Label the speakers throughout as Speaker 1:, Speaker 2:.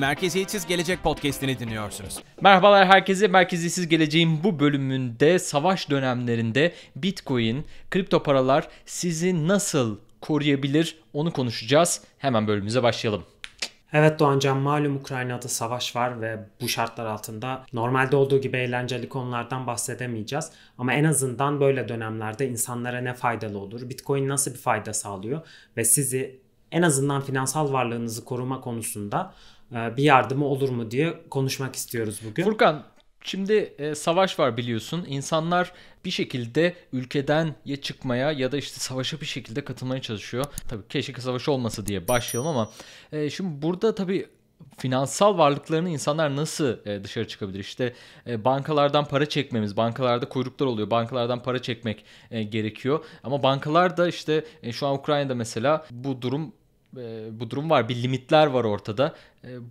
Speaker 1: Merkeziyetsiz Gelecek Podcast'ini dinliyorsunuz. Merhabalar herkese. Merkeziyetsiz Geleceğin bu bölümünde savaş dönemlerinde Bitcoin, kripto paralar sizi nasıl koruyabilir onu konuşacağız. Hemen bölümümüze başlayalım.
Speaker 2: Evet Doğancan malum Ukrayna'da savaş var ve bu şartlar altında normalde olduğu gibi eğlenceli konulardan bahsedemeyeceğiz. Ama en azından böyle dönemlerde insanlara ne faydalı olur, Bitcoin nasıl bir fayda sağlıyor ve sizi en azından finansal varlığınızı koruma konusunda e,
Speaker 1: bir yardımı olur mu diye konuşmak istiyoruz bugün. Furkan Şimdi e, savaş var biliyorsun. İnsanlar bir şekilde ülkeden ya çıkmaya ya da işte savaşa bir şekilde katılmaya çalışıyor. Tabii keşke savaş olmasa diye başlayalım ama e, şimdi burada tabii finansal varlıklarını insanlar nasıl e, dışarı çıkabilir? İşte e, bankalardan para çekmemiz, bankalarda kuyruklar oluyor. Bankalardan para çekmek e, gerekiyor. Ama bankalar da işte e, şu an Ukrayna'da mesela bu durum bu durum var. Bir limitler var ortada.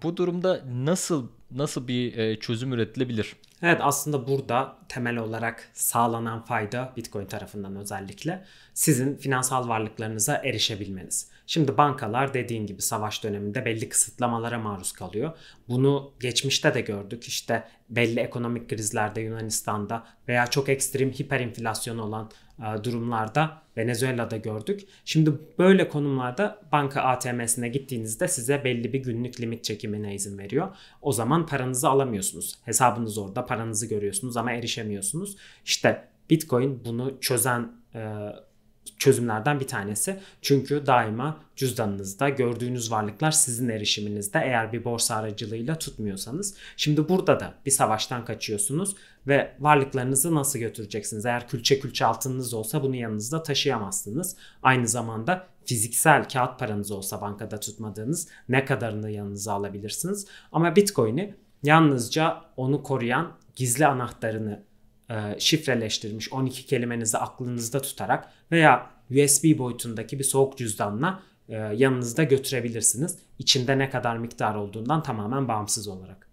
Speaker 1: bu durumda nasıl nasıl bir çözüm üretilebilir? Evet aslında burada temel
Speaker 2: olarak sağlanan fayda Bitcoin tarafından özellikle sizin finansal varlıklarınıza erişebilmeniz. Şimdi bankalar dediğin gibi savaş döneminde belli kısıtlamalara maruz kalıyor. Bunu geçmişte de gördük. işte belli ekonomik krizlerde Yunanistan'da veya çok ekstrem hiperinflasyon olan e, durumlarda Venezuela'da gördük. Şimdi böyle konumlarda banka ATM'sine gittiğinizde size belli bir günlük limit çekimine izin veriyor. O zaman paranızı alamıyorsunuz. Hesabınız orada, paranızı görüyorsunuz ama erişemiyorsunuz. İşte Bitcoin bunu çözen e, çözümlerden bir tanesi. Çünkü daima cüzdanınızda gördüğünüz varlıklar sizin erişiminizde eğer bir borsa aracılığıyla tutmuyorsanız. Şimdi burada da bir savaştan kaçıyorsunuz ve varlıklarınızı nasıl götüreceksiniz? Eğer külçe külçe altınınız olsa bunu yanınızda taşıyamazsınız. Aynı zamanda fiziksel kağıt paranız olsa bankada tutmadığınız ne kadarını yanınıza alabilirsiniz? Ama Bitcoin'i yalnızca onu koruyan gizli anahtarını e, şifreleştirmiş 12 kelimenizi aklınızda tutarak veya USB boyutundaki bir soğuk cüzdanla e, yanınızda götürebilirsiniz. İçinde ne kadar miktar olduğundan tamamen bağımsız olarak.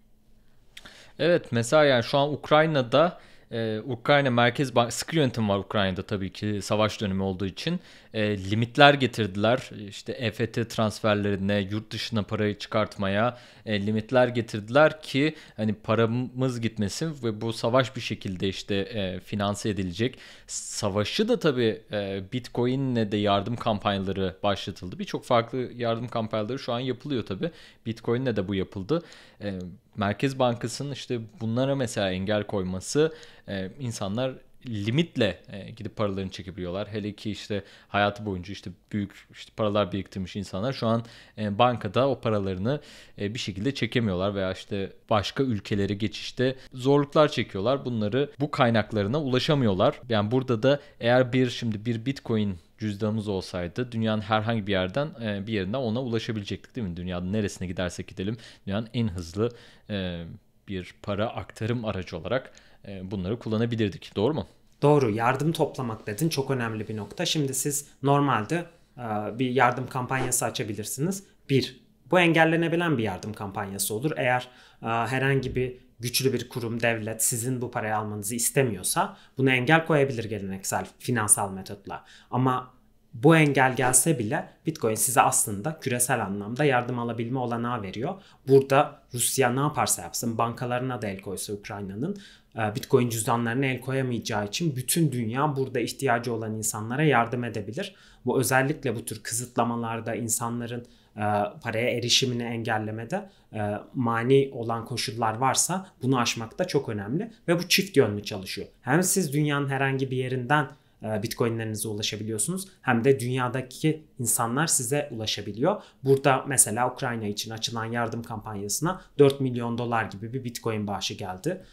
Speaker 1: Evet mesela yani şu an Ukrayna'da e, Ukrayna Merkez Bank sıkı yönetim var Ukrayna'da tabii ki savaş dönemi olduğu için e, limitler getirdiler işte EFT transferlerine yurt dışına parayı çıkartmaya e, limitler getirdiler ki hani paramız gitmesin ve bu savaş bir şekilde işte e, finanse edilecek savaşı da tabii e, Bitcoin'le de yardım kampanyaları başlatıldı birçok farklı yardım kampanyaları şu an yapılıyor tabii Bitcoin'le de bu yapıldı e, Merkez Bankası'nın işte bunlara mesela engel koyması e, insanlar limitle e, gidip paralarını çekebiliyorlar. Hele ki işte hayatı boyunca işte büyük işte paralar biriktirmiş insanlar şu an e, bankada o paralarını e, bir şekilde çekemiyorlar veya işte başka ülkelere geçişte zorluklar çekiyorlar. Bunları bu kaynaklarına ulaşamıyorlar. Yani burada da eğer bir şimdi bir Bitcoin cüzdanımız olsaydı dünyanın herhangi bir yerden e, bir yerinden ona ulaşabilecektik değil mi? Dünyanın neresine gidersek gidelim dünyanın en hızlı e, bir para aktarım aracı olarak e, bunları kullanabilirdik.
Speaker 2: Doğru mu? Doğru. Yardım toplamak dedin. Çok önemli bir nokta. Şimdi siz normalde e, bir yardım kampanyası açabilirsiniz. Bir, bu engellenebilen bir yardım kampanyası olur. Eğer e, herhangi bir güçlü bir kurum, devlet sizin bu parayı almanızı istemiyorsa buna engel koyabilir geleneksel finansal metotla. Ama bu engel gelse bile Bitcoin size aslında küresel anlamda yardım alabilme olanağı veriyor. Burada Rusya ne yaparsa yapsın bankalarına da el koysa Ukrayna'nın e, Bitcoin cüzdanlarına el koyamayacağı için bütün dünya burada ihtiyacı olan insanlara yardım edebilir. Bu özellikle bu tür kısıtlamalarda insanların e, paraya erişimini engellemede e, mani olan koşullar varsa bunu aşmak da çok önemli ve bu çift yönlü çalışıyor. Hem siz dünyanın herhangi bir yerinden e, Bitcoin'lerinize ulaşabiliyorsunuz. Hem de dünyadaki insanlar size ulaşabiliyor. Burada mesela Ukrayna için açılan yardım kampanyasına 4 milyon dolar gibi bir Bitcoin bağışı geldi.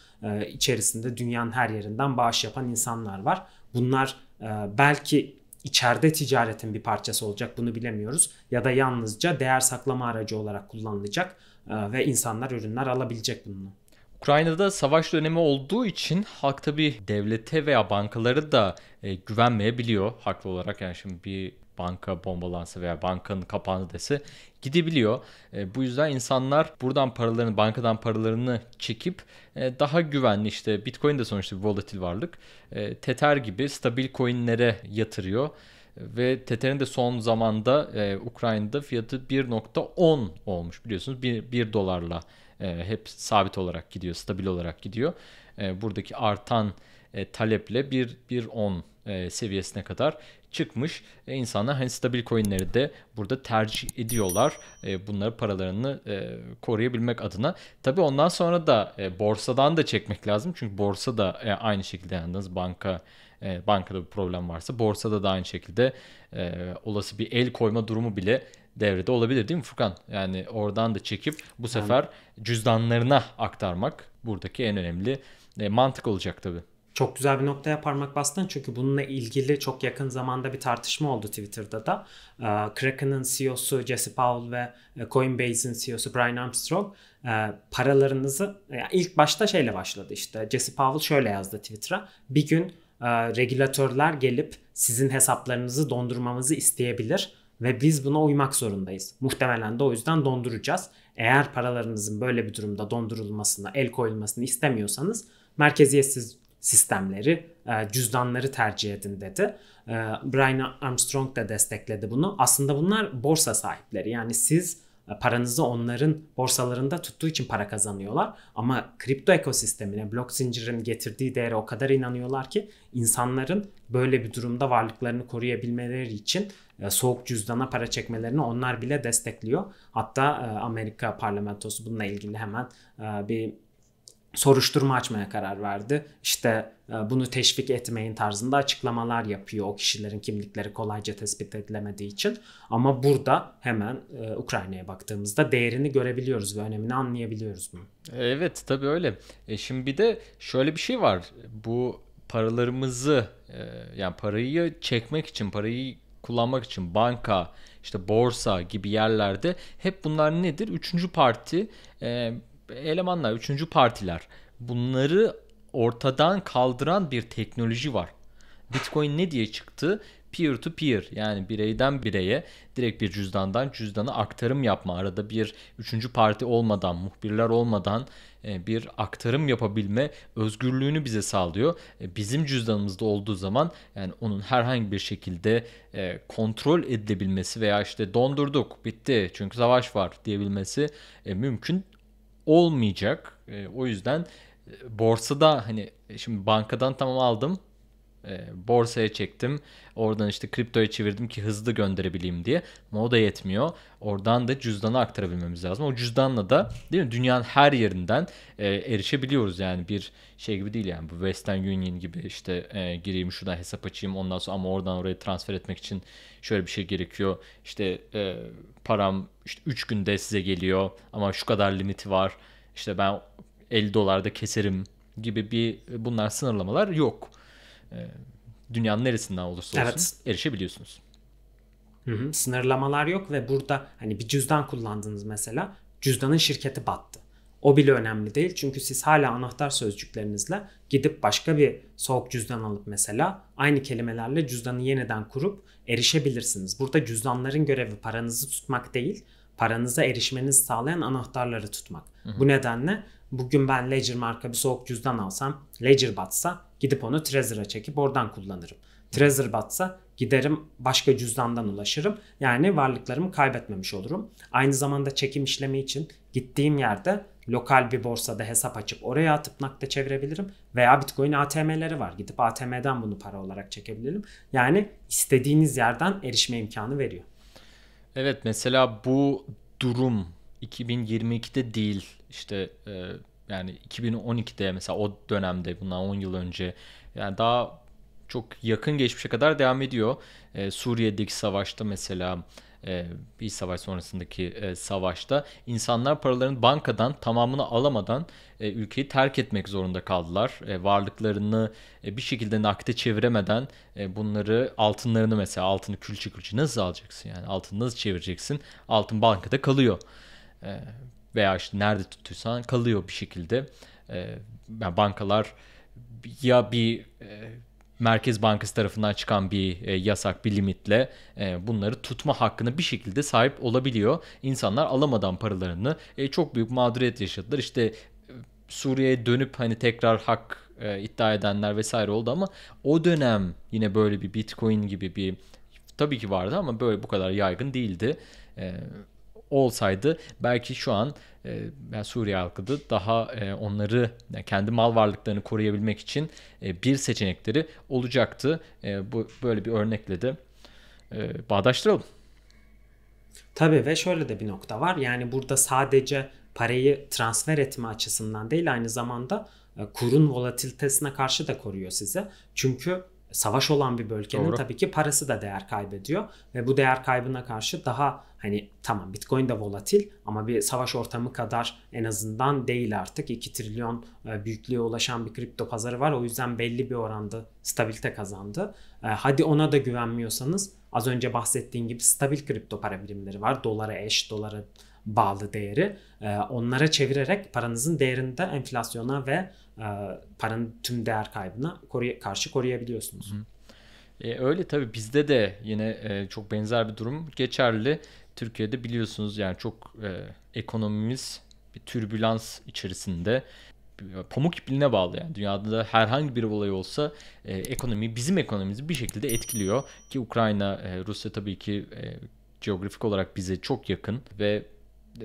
Speaker 2: İçerisinde dünyanın her yerinden bağış yapan insanlar var. Bunlar belki içeride ticaretin bir parçası olacak bunu bilemiyoruz. Ya da yalnızca değer saklama aracı olarak kullanılacak e, ve
Speaker 1: insanlar ürünler alabilecek bununla. Ukrayna'da savaş dönemi olduğu için halk tabi devlete veya bankaları da e, güvenmeyebiliyor haklı olarak. Yani şimdi bir banka bombalansa veya bankanın kapandı dese gidebiliyor. E, bu yüzden insanlar buradan paralarını, bankadan paralarını çekip e, daha güvenli işte Bitcoin de sonuçta bir volatil varlık. E, Tether gibi stabil coinlere yatırıyor ve Tether'in de son zamanda e, Ukrayna'da fiyatı 1.10 olmuş biliyorsunuz. 1, 1 dolarla e, hep sabit olarak gidiyor, stabil olarak gidiyor. E, buradaki artan e, taleple 1.10 e, seviyesine kadar çıkmış. E, insanlar hani stabil coinleri de burada tercih ediyorlar. E, bunları paralarını e, koruyabilmek adına. Tabii ondan sonra da e, borsadan da çekmek lazım. Çünkü borsa da e, aynı şekilde yalnız banka e, bankada bir problem varsa borsada da aynı şekilde e, olası bir el koyma durumu bile devrede olabilir değil mi Furkan? Yani oradan da çekip bu sefer yani. cüzdanlarına aktarmak buradaki en önemli e, mantık olacak tabii çok
Speaker 2: güzel bir noktaya parmak bastın çünkü bununla ilgili çok yakın zamanda bir tartışma oldu Twitter'da da. Ee, Kraken'ın CEO'su Jesse Powell ve e, Coinbase'in CEO'su Brian Armstrong e, paralarınızı yani ilk başta şeyle başladı işte. Jesse Powell şöyle yazdı Twitter'a. Bir gün e, regülatörler gelip sizin hesaplarınızı dondurmamızı isteyebilir ve biz buna uymak zorundayız. Muhtemelen de o yüzden donduracağız. Eğer paralarınızın böyle bir durumda dondurulmasına, el koyulmasını istemiyorsanız merkeziyetsiz sistemleri, e, cüzdanları tercih edin dedi. E, Brian Armstrong da destekledi bunu. Aslında bunlar borsa sahipleri. Yani siz e, paranızı onların borsalarında tuttuğu için para kazanıyorlar. Ama kripto ekosistemine, blok zincirin getirdiği değere o kadar inanıyorlar ki insanların böyle bir durumda varlıklarını koruyabilmeleri için soğuk cüzdana para çekmelerini onlar bile destekliyor. Hatta Amerika parlamentosu bununla ilgili hemen bir soruşturma açmaya karar verdi. İşte e, bunu teşvik etmeyin tarzında açıklamalar yapıyor o kişilerin kimlikleri kolayca tespit edilemediği için. Ama burada hemen e, Ukrayna'ya baktığımızda değerini görebiliyoruz ve önemini anlayabiliyoruz bunu.
Speaker 1: Evet tabii öyle. E şimdi bir de şöyle bir şey var. Bu paralarımızı e, yani parayı çekmek için parayı kullanmak için banka işte borsa gibi yerlerde hep bunlar nedir? Üçüncü parti elemanlar, üçüncü partiler bunları ortadan kaldıran bir teknoloji var. Bitcoin ne diye çıktı? Peer to peer yani bireyden bireye direkt bir cüzdandan cüzdana aktarım yapma. Arada bir üçüncü parti olmadan, muhbirler olmadan e, bir aktarım yapabilme özgürlüğünü bize sağlıyor. E, bizim cüzdanımızda olduğu zaman yani onun herhangi bir şekilde e, kontrol edilebilmesi veya işte dondurduk bitti çünkü savaş var diyebilmesi mümkün olmayacak. E, o yüzden e, borsada hani şimdi bankadan tamam aldım e, borsaya çektim. Oradan işte kriptoya çevirdim ki hızlı gönderebileyim diye. Ama o da yetmiyor. Oradan da cüzdana aktarabilmemiz lazım. O cüzdanla da değil mi dünyanın her yerinden e, erişebiliyoruz. Yani bir şey gibi değil yani bu Western Union gibi işte e, gireyim şuradan hesap açayım ondan sonra ama oradan oraya transfer etmek için şöyle bir şey gerekiyor. İşte e, param işte 3 günde size geliyor ama şu kadar limiti var. İşte ben 50 dolarda keserim gibi bir bunlar sınırlamalar yok. E, dünyanın neresinden olursa olsun evet. erişebiliyorsunuz. Hı
Speaker 2: hı, sınırlamalar yok ve burada hani bir cüzdan kullandınız mesela cüzdanın şirketi battı. O bile önemli değil çünkü siz hala anahtar sözcüklerinizle gidip başka bir soğuk cüzdan alıp mesela aynı kelimelerle cüzdanı yeniden kurup erişebilirsiniz. Burada cüzdanların görevi paranızı tutmak değil, paranıza erişmenizi sağlayan anahtarları tutmak. Hı hı. Bu nedenle bugün ben Ledger marka bir soğuk cüzdan alsam, Ledger batsa Gidip onu Trezor'a çekip oradan kullanırım. Trezor batsa giderim başka cüzdandan ulaşırım. Yani varlıklarımı kaybetmemiş olurum. Aynı zamanda çekim işlemi için gittiğim yerde lokal bir borsada hesap açıp oraya atıp nakde çevirebilirim. Veya Bitcoin ATM'leri var. Gidip ATM'den bunu para olarak çekebilirim. Yani istediğiniz yerden erişme imkanı veriyor.
Speaker 1: Evet mesela bu durum 2022'de değil işte e, yani 2012'de mesela o dönemde bundan 10 yıl önce yani daha çok yakın geçmişe kadar devam ediyor. Ee, Suriye'deki savaşta mesela e, bir savaş sonrasındaki e, savaşta insanlar paralarını bankadan tamamını alamadan e, ülkeyi terk etmek zorunda kaldılar. E, varlıklarını e, bir şekilde nakde çeviremeden e, bunları altınlarını mesela altını külçe külçe nasıl alacaksın yani altını nasıl çevireceksin? Altın bankada kalıyor. E, veya işte nerede tuttuysan kalıyor bir şekilde. Ee, yani bankalar ya bir e, Merkez Bankası tarafından çıkan bir e, yasak, bir limitle e, bunları tutma hakkına bir şekilde sahip olabiliyor. İnsanlar alamadan paralarını çok büyük mağduriyet yaşadılar. İşte e, Suriye'ye dönüp hani tekrar hak iddia edenler vesaire oldu ama o dönem yine böyle bir Bitcoin gibi bir tabii ki vardı ama böyle bu kadar yaygın değildi olsaydı belki şu an e, yani Suriye halkı da daha e, onları yani kendi mal varlıklarını koruyabilmek için e, bir seçenekleri olacaktı. Bu böyle bir örnekle de bağdaştıralım.
Speaker 2: Tabii ve şöyle de bir nokta var. Yani burada sadece parayı transfer etme açısından değil aynı zamanda kurun volatilitesine karşı da koruyor size. Çünkü savaş olan bir bölgenin Doğru. tabii ki parası da değer kaybediyor ve bu değer kaybına karşı daha hani tamam Bitcoin de volatil ama bir savaş ortamı kadar en azından değil artık 2 trilyon e, büyüklüğe ulaşan bir kripto pazarı var. O yüzden belli bir oranda stabilite kazandı. E, hadi ona da güvenmiyorsanız az önce bahsettiğim gibi stabil kripto para birimleri var. Dolara eş, dolara bağlı değeri. E, onlara çevirerek paranızın değerini de enflasyona ve e, paranın tüm değer kaybına koruya,
Speaker 1: karşı koruyabiliyorsunuz. E, öyle tabii bizde de yine e, çok benzer bir durum geçerli. Türkiye'de biliyorsunuz yani çok e, ekonomimiz bir türbülans içerisinde pamuk ipliğine bağlı yani dünyada da herhangi bir olay olsa e, ekonomiyi bizim ekonomimizi bir şekilde etkiliyor ki Ukrayna e, Rusya tabii ki e, coğrafik olarak bize çok yakın ve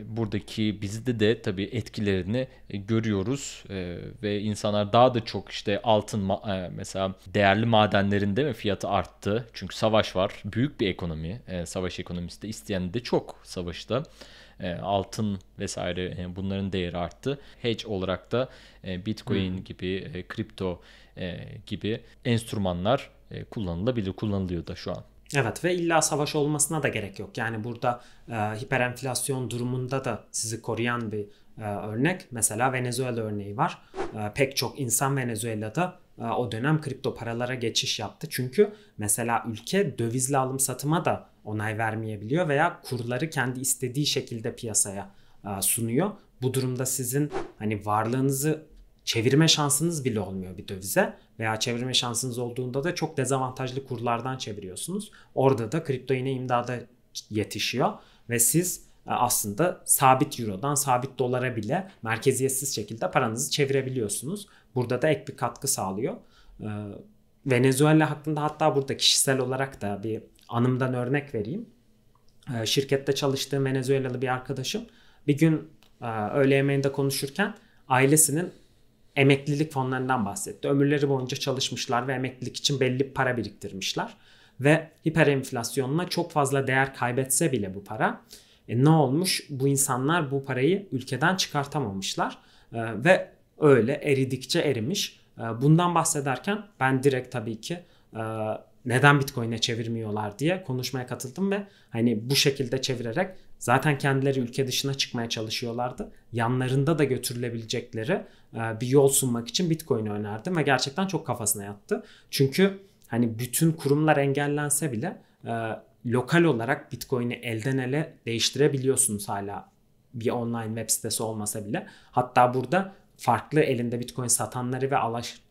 Speaker 1: buradaki bizde de tabii etkilerini e, görüyoruz e, ve insanlar daha da çok işte altın e, mesela değerli madenlerinde mi fiyatı arttı? Çünkü savaş var. Büyük bir ekonomi. savaş ekonomisi de isteyen de çok savaşta. altın vesaire bunların değeri arttı. Hedge olarak da Bitcoin hmm. gibi, kripto gibi enstrümanlar kullanılabilir, kullanılıyor da şu an.
Speaker 2: Evet ve illa savaş olmasına da gerek yok. Yani burada e, hiperenflasyon durumunda da sizi koruyan bir e, örnek. Mesela Venezuela örneği var. E, pek çok insan Venezuela'da e, o dönem kripto paralara geçiş yaptı. Çünkü mesela ülke dövizle alım satıma da onay vermeyebiliyor veya kurları kendi istediği şekilde piyasaya e, sunuyor. Bu durumda sizin hani varlığınızı çevirme şansınız bile olmuyor bir dövize veya çevirme şansınız olduğunda da çok dezavantajlı kurlardan çeviriyorsunuz. Orada da kripto yine imdada yetişiyor ve siz e, aslında sabit eurodan sabit dolara bile merkeziyetsiz şekilde paranızı çevirebiliyorsunuz. Burada da ek bir katkı sağlıyor. E, Venezuela hakkında hatta burada kişisel olarak da bir anımdan örnek vereyim. E, şirkette çalıştığım Venezuelalı bir arkadaşım bir gün öğle yemeğinde konuşurken ailesinin emeklilik fonlarından bahsetti. Ömürleri boyunca çalışmışlar ve emeklilik için belli para biriktirmişler. Ve hiper enflasyonla çok fazla değer kaybetse bile bu para e, ne olmuş? Bu insanlar bu parayı ülkeden çıkartamamışlar e, ve öyle eridikçe erimiş. E, bundan bahsederken ben direkt tabii ki e, neden Bitcoin'e çevirmiyorlar diye konuşmaya katıldım ve hani bu şekilde çevirerek Zaten kendileri ülke dışına çıkmaya çalışıyorlardı. Yanlarında da götürülebilecekleri e, bir yol sunmak için Bitcoin'i önerdim ve gerçekten çok kafasına yattı. Çünkü hani bütün kurumlar engellense bile e, lokal olarak Bitcoin'i elden ele değiştirebiliyorsunuz hala bir online web sitesi olmasa bile. Hatta burada farklı elinde Bitcoin satanları ve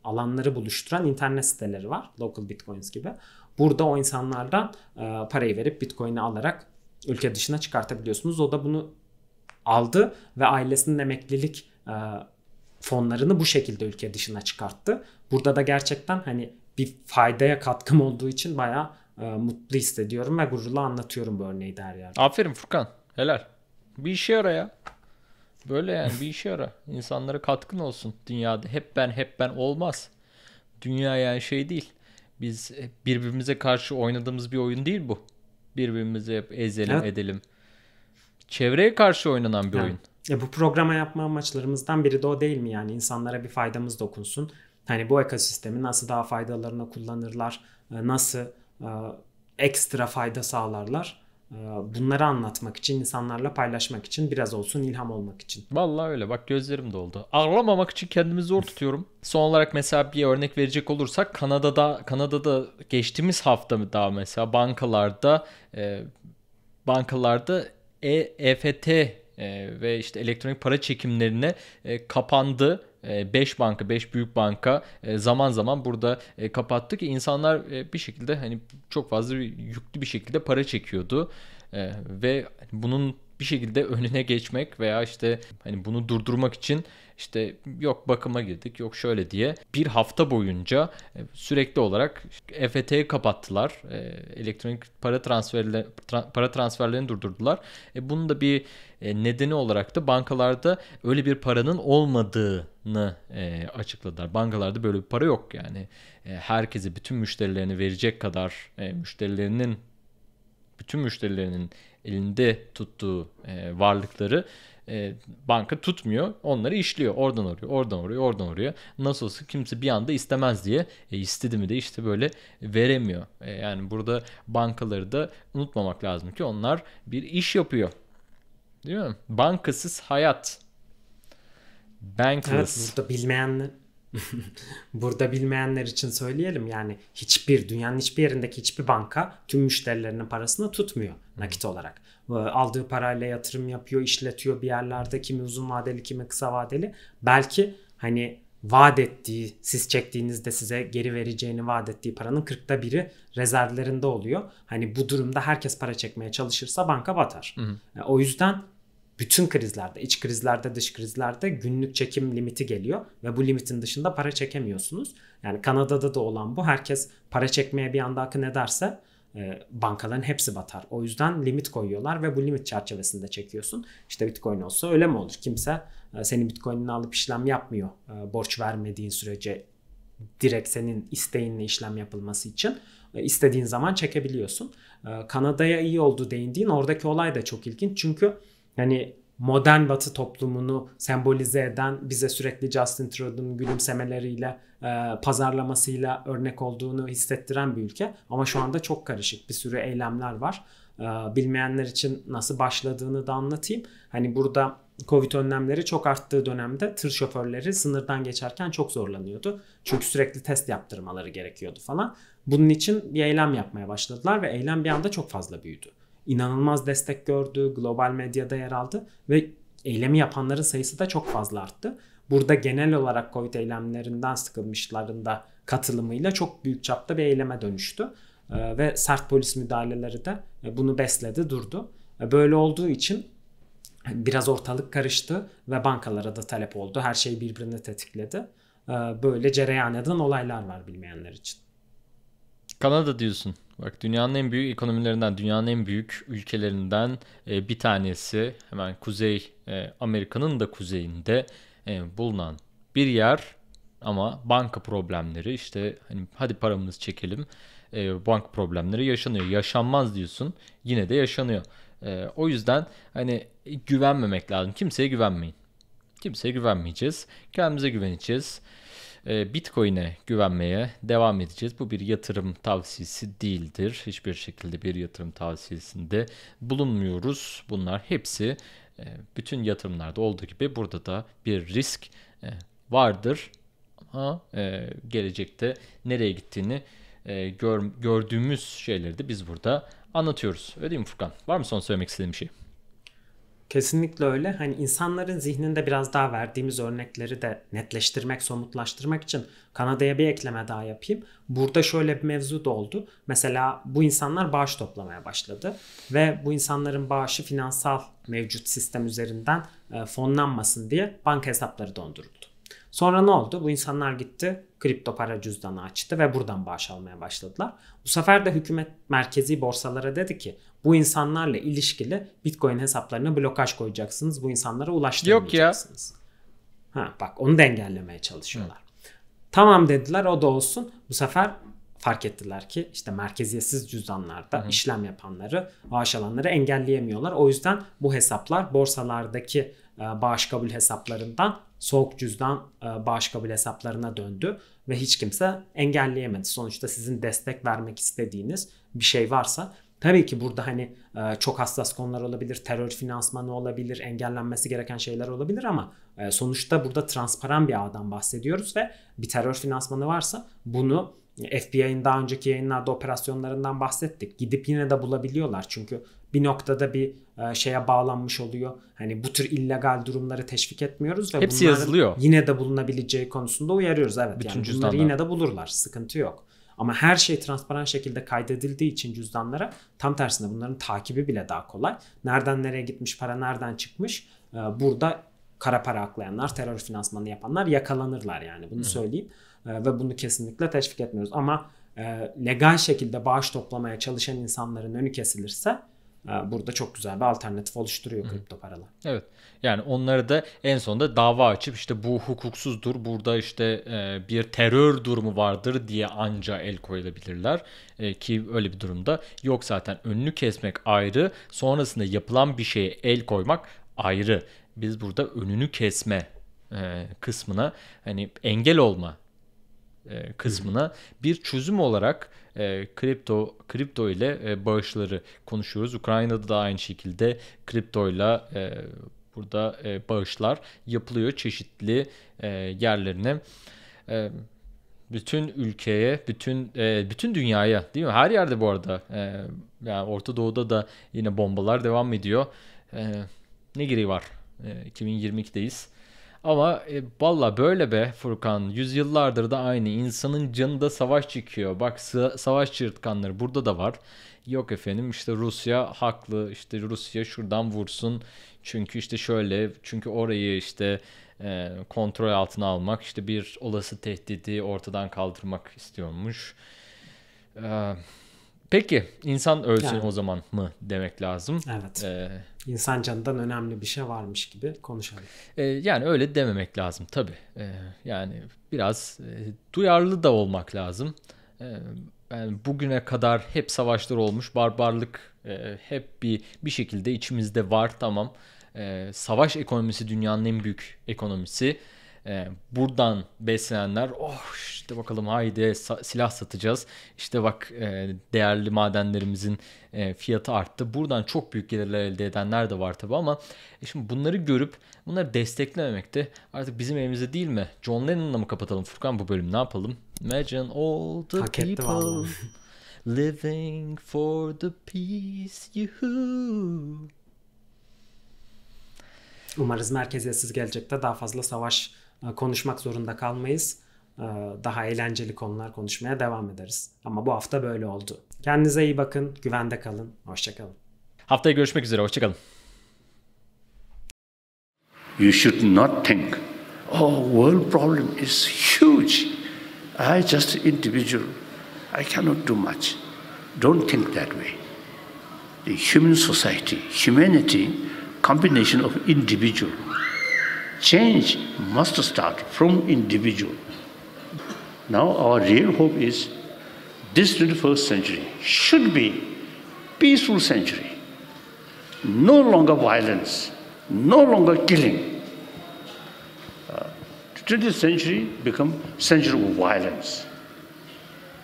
Speaker 2: alanları buluşturan internet siteleri var. Local Bitcoins gibi. Burada o insanlardan e, parayı verip Bitcoin'i alarak ülke dışına çıkartabiliyorsunuz. O da bunu aldı ve ailesinin emeklilik e, fonlarını bu şekilde ülke dışına çıkarttı. Burada da gerçekten hani bir faydaya katkım olduğu için bayağı e, mutlu hissediyorum ve gururla anlatıyorum bu örneği de her yerde.
Speaker 1: Aferin Furkan. Helal. Bir işe yara ya. Böyle yani bir işe yara. İnsanlara katkın olsun dünyada. Hep ben hep ben olmaz. Dünya yani şey değil. Biz birbirimize karşı oynadığımız bir oyun değil bu birbirimizi hep ezelim evet. edelim. Çevreye karşı oynanan bir evet. oyun.
Speaker 2: E bu programa yapma amaçlarımızdan biri de o değil mi yani insanlara bir faydamız dokunsun. Hani bu ekosistemi nasıl daha faydalarına kullanırlar, e, nasıl e, ekstra fayda sağlarlar ee, bunları anlatmak için, insanlarla paylaşmak için, biraz olsun ilham olmak için. Vallahi öyle bak
Speaker 1: gözlerim doldu. Ağlamamak için kendimi zor tutuyorum. Son olarak mesela bir örnek verecek olursak Kanada'da Kanada'da geçtiğimiz hafta mı daha mesela bankalarda e, bankalarda EFT e, ve işte elektronik para çekimlerine e, kapandı 5 e, banka, 5 büyük banka e, zaman zaman burada e, kapattı ki insanlar bir şekilde hani çok fazla yüklü bir şekilde para çekiyordu. Ve bunun bir şekilde önüne geçmek veya işte hani bunu durdurmak için işte yok bakıma girdik yok şöyle diye bir hafta boyunca e, sürekli olarak EFT'yi kapattılar. E, elektronik para transferleri para transferlerini durdurdular. E, bunun da bir nedeni olarak da bankalarda öyle bir paranın olmadığını açıkladılar. Bankalarda böyle bir para yok yani. Herkese bütün müşterilerini verecek kadar müşterilerinin bütün müşterilerinin elinde tuttuğu varlıkları e, banka tutmuyor. Onları işliyor. Oradan oraya, oradan oraya, oradan oraya. Nasıl olsa kimse bir anda istemez diye e, istedi mi de işte böyle veremiyor. E, yani burada bankaları da unutmamak lazım ki onlar bir iş yapıyor. Değil mi? Bankasız hayat. Bankless. Evet, burada bilmeyenler Burada bilmeyenler için
Speaker 2: söyleyelim yani hiçbir dünyanın hiçbir yerindeki hiçbir banka tüm müşterilerinin parasını tutmuyor nakit olarak. Ee, aldığı parayla yatırım yapıyor, işletiyor bir yerlerde kimi uzun vadeli kimi kısa vadeli. Belki hani vaat ettiği, siz çektiğinizde size geri vereceğini vaat ettiği paranın 40'ta biri rezervlerinde oluyor. Hani bu durumda herkes para çekmeye çalışırsa banka batar. Hı hı. Ee, o yüzden bütün krizlerde, iç krizlerde, dış krizlerde günlük çekim limiti geliyor ve bu limitin dışında para çekemiyorsunuz. Yani Kanada'da da olan bu. Herkes para çekmeye bir anda akın ederse e, bankaların hepsi batar. O yüzden limit koyuyorlar ve bu limit çerçevesinde çekiyorsun. İşte Bitcoin olsa öyle mi olur? Kimse e, senin Bitcoin'ini alıp işlem yapmıyor. E, borç vermediğin sürece direkt senin isteğinle işlem yapılması için istediğin zaman çekebiliyorsun. Kanada'ya iyi oldu değindiğin oradaki olay da çok ilginç. Çünkü yani modern batı toplumunu sembolize eden bize sürekli Justin Trudeau'nun gülümsemeleriyle e, pazarlamasıyla örnek olduğunu hissettiren bir ülke. Ama şu anda çok karışık bir sürü eylemler var. E, bilmeyenler için nasıl başladığını da anlatayım. Hani burada Covid önlemleri çok arttığı dönemde tır şoförleri sınırdan geçerken çok zorlanıyordu. Çünkü sürekli test yaptırmaları gerekiyordu falan. Bunun için bir eylem yapmaya başladılar ve eylem bir anda çok fazla büyüdü inanılmaz destek gördü, global medyada yer aldı ve eylemi yapanların sayısı da çok fazla arttı. Burada genel olarak Covid eylemlerinden sıkılmışların da katılımıyla çok büyük çapta bir eyleme dönüştü. Ee, ve sert polis müdahaleleri de e, bunu besledi, durdu. E, böyle olduğu için biraz ortalık karıştı ve bankalara da talep oldu. Her şey birbirini tetikledi. E, böyle cereyan eden olaylar var bilmeyenler
Speaker 1: için. Kanada diyorsun. Bak dünyanın en büyük ekonomilerinden, dünyanın en büyük ülkelerinden e, bir tanesi hemen Kuzey e, Amerika'nın da kuzeyinde e, bulunan bir yer ama banka problemleri işte hani hadi paramızı çekelim e, bank problemleri yaşanıyor. Yaşanmaz diyorsun yine de yaşanıyor. E, o yüzden hani güvenmemek lazım. Kimseye güvenmeyin. Kimseye güvenmeyeceğiz. Kendimize güveneceğiz. Ee, Bitcoin'e güvenmeye devam edeceğiz. Bu bir yatırım tavsiyesi değildir. Hiçbir şekilde bir yatırım tavsiyesinde bulunmuyoruz. Bunlar hepsi e, bütün yatırımlarda olduğu gibi burada da bir risk e, vardır. Ama e, gelecekte nereye gittiğini gördüğümüz şeyleri de biz burada anlatıyoruz. Öyle değil mi Furkan? Var mı son söylemek istediğim şey?
Speaker 2: Kesinlikle öyle. Hani insanların zihninde biraz daha verdiğimiz örnekleri de netleştirmek, somutlaştırmak için Kanada'ya bir ekleme daha yapayım. Burada şöyle bir mevzu da oldu. Mesela bu insanlar bağış toplamaya başladı ve bu insanların bağışı finansal mevcut sistem üzerinden e, fonlanmasın diye banka hesapları donduruldu. Sonra ne oldu? Bu insanlar gitti kripto para cüzdanı açtı ve buradan bağış almaya başladılar. Bu sefer de hükümet merkezi borsalara dedi ki bu insanlarla ilişkili bitcoin hesaplarına blokaj koyacaksınız. Bu insanlara ulaştırmayacaksınız. Yok ya. Ha, bak onu da engellemeye çalışıyorlar. Hı. Tamam dediler o da olsun. Bu sefer fark ettiler ki işte merkeziyetsiz cüzdanlarda Hı. işlem yapanları, bağış alanları engelleyemiyorlar. O yüzden bu hesaplar borsalardaki e, bağış kabul hesaplarından soğuk cüzdan e, bağış kabul hesaplarına döndü ve hiç kimse engelleyemedi. Sonuçta sizin destek vermek istediğiniz bir şey varsa tabii ki burada hani e, çok hassas konular olabilir, terör finansmanı olabilir, engellenmesi gereken şeyler olabilir ama sonuçta burada transparan bir ağdan bahsediyoruz ve bir terör finansmanı varsa bunu FBI'nin daha önceki yayınlarda operasyonlarından bahsettik. Gidip yine de bulabiliyorlar çünkü bir noktada bir e, şeye bağlanmış oluyor. Hani bu tür illegal durumları teşvik etmiyoruz ve Hepsi yazılıyor. yine de bulunabileceği konusunda uyarıyoruz. Evet Bütün yani cüzdanlar. bunları yine de bulurlar. Sıkıntı yok. Ama her şey transparan şekilde kaydedildiği için cüzdanlara tam tersine bunların takibi bile daha kolay. Nereden nereye gitmiş para nereden çıkmış e, burada kara para aklayanlar, terör finansmanı yapanlar yakalanırlar yani bunu Hı. söyleyeyim. E, ve bunu kesinlikle teşvik etmiyoruz. Ama legal şekilde bağış toplamaya çalışan insanların önü kesilirse ee, burada çok güzel bir alternatif oluşturuyor kripto
Speaker 1: paralar. Evet. Yani onları da en sonunda dava açıp işte bu hukuksuzdur, burada işte e, bir terör durumu vardır diye anca el koyulabilirler. E, ki öyle bir durumda yok zaten. Önünü kesmek ayrı, sonrasında yapılan bir şeye el koymak ayrı. Biz burada önünü kesme e, kısmına hani engel olma e, kısmına bir çözüm olarak e, kripto kripto ile e, bağışları konuşuyoruz. Ukrayna'da da aynı şekilde kripto ile e, burada e, bağışlar yapılıyor çeşitli e, yerlerine. E, bütün ülkeye, bütün e, bütün dünyaya değil mi? Her yerde bu arada. E, yani Orta Doğu'da da yine bombalar devam ediyor. E, ne gereği var? E, 2022'deyiz. Ama e, valla böyle be Furkan. Yüzyıllardır da aynı. insanın canında savaş çıkıyor. Bak savaş çırtkanları burada da var. Yok efendim işte Rusya haklı. işte Rusya şuradan vursun. Çünkü işte şöyle. Çünkü orayı işte e, kontrol altına almak. işte bir olası tehdidi ortadan kaldırmak istiyormuş. Eee Peki insan ölsün yani. o zaman mı demek lazım? Evet. Ee, insan canından önemli bir şey varmış gibi konuşalım. E, yani öyle dememek lazım tabii. E, yani biraz e, duyarlı da olmak lazım. E, yani bugüne kadar hep savaşlar olmuş, barbarlık e, hep bir bir şekilde içimizde var tamam. E, savaş ekonomisi dünyanın en büyük ekonomisi e, buradan beslenenler oh işte bakalım haydi sa- silah satacağız işte bak e, değerli madenlerimizin e, fiyatı arttı buradan çok büyük gelirler elde edenler de var tabi ama e şimdi bunları görüp bunları desteklememek de artık bizim elimizde değil mi John Lennon'la mı kapatalım Furkan bu bölüm ne yapalım Imagine all the Hak people living for the peace you
Speaker 2: Umarız merkeziyetsiz
Speaker 1: gelecekte daha fazla
Speaker 2: savaş ee, konuşmak zorunda kalmayız. Ee, daha eğlenceli konular konuşmaya devam ederiz. Ama bu hafta böyle oldu. Kendinize iyi bakın, güvende kalın, hoşçakalın.
Speaker 1: Haftaya görüşmek üzere, hoşçakalın.
Speaker 2: You should not think,
Speaker 1: oh, world problem is huge. I just individual. I cannot do much. Don't think that way. The human society, humanity, combination of individual change must start from individual. Now our real hope is this 21st century should be peaceful century. No longer violence, no longer killing. Uh, 20th century become century of violence.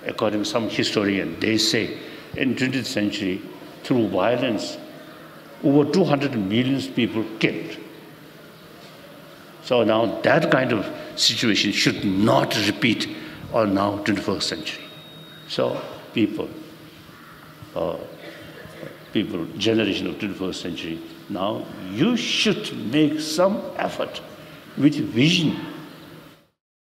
Speaker 1: According to some historian, they say in 20th century, through violence, over 200 million people killed. So now that kind of situation should not repeat on now 21st century. So people, uh, people, generation of 21st century, now you should make some effort with vision.